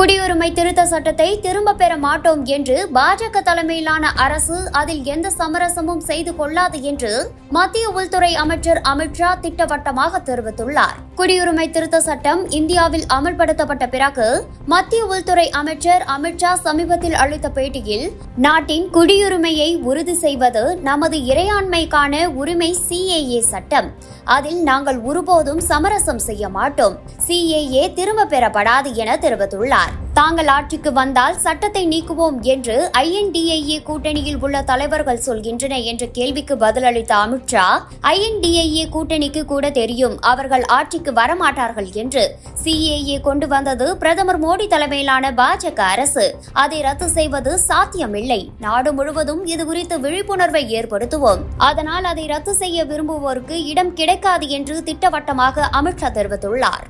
குடியுரிமை திருத்த சட்டத்தை திரும்ப பெற மாட்டோம் என்று பாஜக தலைமையிலான அரசு அதில் எந்த சமரசமும் செய்து கொள்ளாது என்று மத்திய உள்துறை அமைச்சர் அமித்ஷா திட்டவட்டமாக தெரிவித்துள்ளார் குடியுரிமை திருத்த சட்டம் இந்தியாவில் அமல்படுத்தப்பட்ட பிறகு மத்திய உள்துறை அமைச்சர் அமித்ஷா சமீபத்தில் அளித்த பேட்டியில் நாட்டின் குடியுரிமையை உறுதி செய்வது நமது இறையாண்மைக்கான உரிமை சிஏஏ சட்டம் அதில் நாங்கள் ஒருபோதும் சமரசம் செய்ய மாட்டோம் சிஏஏ திரும்ப பெறப்படாது என தெரிவித்துள்ளார் தாங்கள் ஆட்சிக்கு வந்தால் சட்டத்தை நீக்குவோம் என்று ஐஎன்டிஐஏ கூட்டணியில் உள்ள தலைவர்கள் சொல்கின்றன என்ற கேள்விக்கு பதிலளித்த அமித்ஷா ஐஎன்டிஐஏ கூட்டணிக்கு கூட தெரியும் அவர்கள் ஆட்சிக்கு வரமாட்டார்கள் என்று சிஏஏ கொண்டு வந்தது பிரதமர் மோடி தலைமையிலான பாஜக அரசு அதை ரத்து செய்வது சாத்தியமில்லை நாடு முழுவதும் இது குறித்து விழிப்புணர்வை ஏற்படுத்துவோம் அதனால் அதை ரத்து செய்ய விரும்புவோருக்கு இடம் கிடைக்காது என்று திட்டவட்டமாக அமித்ஷா தெரிவித்துள்ளார்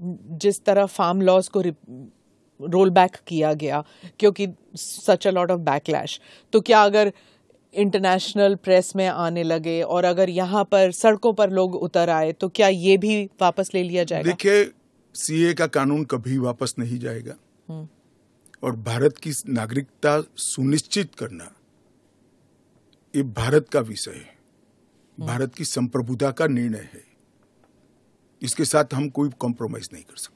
जिस तरह फार्म लॉज को रोल बैक किया गया क्योंकि सच अ लॉट ऑफ बैकलैश तो क्या अगर इंटरनेशनल प्रेस में आने लगे और अगर यहाँ पर सड़कों पर लोग उतर आए तो क्या ये भी वापस ले लिया जाएगा देखिए सीए का कानून कभी वापस नहीं जाएगा हम्म। और भारत की नागरिकता सुनिश्चित करना ये भारत का विषय है हम्म। भारत की संप्रभुता का निर्णय है इसके साथ हम कोई कॉम्प्रोमाइज नहीं कर सकते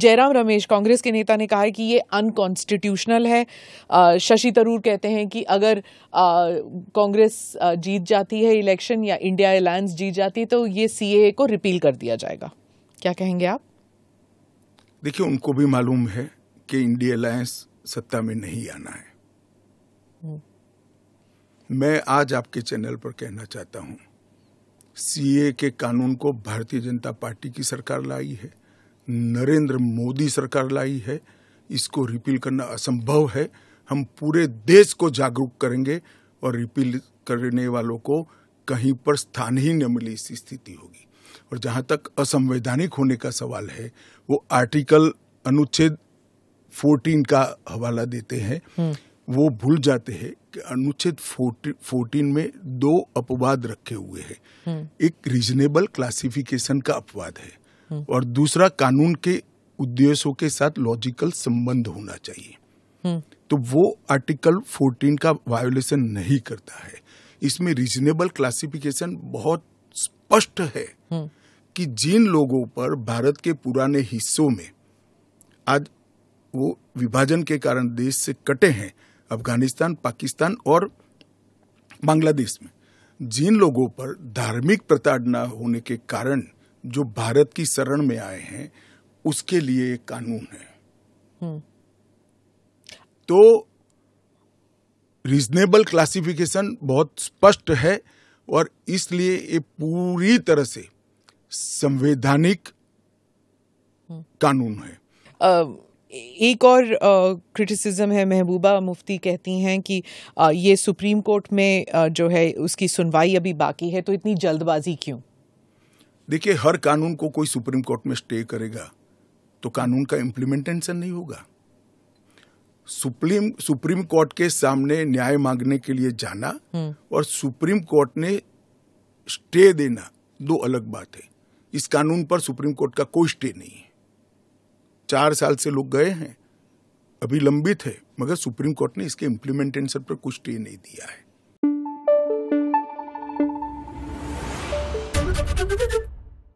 जयराम रमेश कांग्रेस के नेता ने कहा है कि ये अनकॉन्स्टिट्यूशनल है शशि तरूर कहते हैं कि अगर कांग्रेस जीत जाती है इलेक्शन या इंडिया अलायंस जीत जाती है तो ये सीएए को रिपील कर दिया जाएगा क्या कहेंगे आप देखिए उनको भी मालूम है कि इंडिया अलायंस सत्ता में नहीं आना है हम्म। मैं आज आपके चैनल पर कहना चाहता हूं सीए के कानून को भारतीय जनता पार्टी की सरकार लाई है नरेंद्र मोदी सरकार लाई है इसको रिपील करना असंभव है हम पूरे देश को जागरूक करेंगे और रिपील करने वालों को कहीं पर स्थान ही न मिले इस स्थिति होगी और जहाँ तक असंवैधानिक होने का सवाल है वो आर्टिकल अनुच्छेद 14 का हवाला देते हैं हम्म। वो भूल जाते हैं कि अनुच्छेद फोर्टीन में दो अपवाद रखे हुए हैं हम्म। एक रीजनेबल क्लासिफिकेशन का अपवाद है हम्म। और दूसरा कानून के उद्देश्यों के साथ लॉजिकल संबंध होना चाहिए हम्म। तो वो आर्टिकल 14 का वायोलेशन नहीं करता है इसमें रीजनेबल क्लासिफिकेशन बहुत स्पष्ट है कि जिन लोगों पर भारत के पुराने हिस्सों में आज वो विभाजन के कारण देश से कटे हैं अफगानिस्तान पाकिस्तान और बांग्लादेश में जिन लोगों पर धार्मिक प्रताड़ना होने के कारण जो भारत की शरण में आए हैं उसके लिए एक कानून है हम्म। तो रीजनेबल क्लासिफिकेशन बहुत स्पष्ट है और इसलिए ये पूरी तरह से संवैधानिक हम्म। कानून है एक और क्रिटिसिज्म है महबूबा मुफ्ती कहती हैं कि आ, ये सुप्रीम कोर्ट में आ, जो है उसकी सुनवाई अभी बाकी है तो इतनी जल्दबाजी क्यों देखिए हर कानून को कोई सुप्रीम कोर्ट में स्टे करेगा तो कानून का इम्प्लीमेंटेशन नहीं होगा सुप्रीम सुप्रीम कोर्ट के सामने न्याय मांगने के लिए जाना हम्म। और सुप्रीम कोर्ट ने स्टे देना दो अलग बात है इस कानून पर सुप्रीम कोर्ट का कोई स्टे नहीं है चार साल से लोग गए हैं अभी लंबित है मगर सुप्रीम कोर्ट ने इसके इम्प्लीमेंटेशन पर कुछ टी नहीं दिया है